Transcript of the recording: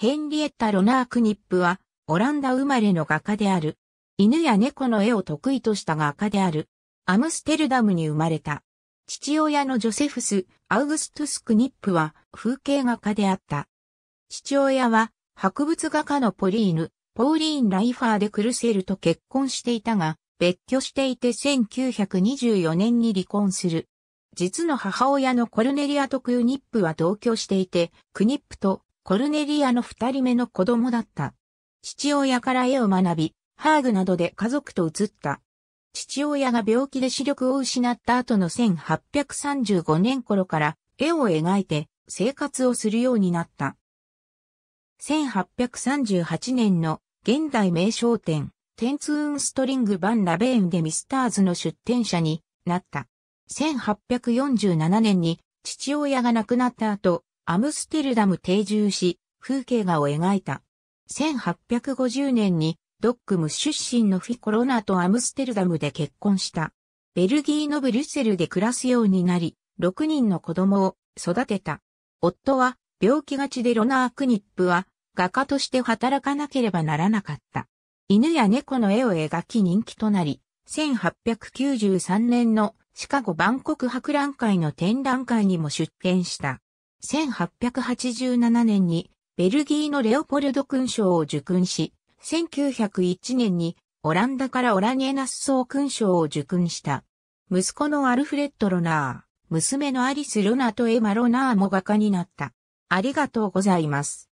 ヘンリエッタ・ロナークニップは、オランダ生まれの画家である。犬や猫の絵を得意とした画家である。アムステルダムに生まれた。父親のジョセフス・アウグストゥス・クニップは風景画家であった。父親は博物画家のポリーヌ、ポーリーン・ライファーでクルセルと結婚していたが、別居していて1924年に離婚する。実の母親のコルネリアとクニップは同居していて、クニップとコルネリアの二人目の子供だった。父親から絵を学び、ハーグなどで家族と移った。父親が病気で視力を失った後の1835年頃から絵を描いて生活をするようになった。1838年の現代名称店、テンツーンストリング・バン・ラベーンでミスターズの出店者になった。1847年に父親が亡くなった後、アムステルダム定住し、風景画を描いた。1850年にドックム出身のフィコロナとアムステルダムで結婚した。ベルギーのブリュッセルで暮らすようになり、6人の子供を育てた。夫は病気がちでロナー・クニップは画家として働かなければならなかった。犬や猫の絵を描き人気となり、1893年のシカゴ万国博覧会の展覧会にも出展した。1887年にベルギーのレオポルド勲章を受勲し、1901年にオランダからオラニエナッソー勲章を受勲した。息子のアルフレッド・ロナー、娘のアリス・ロナーとエマ・ロナーも画家になった。ありがとうございます。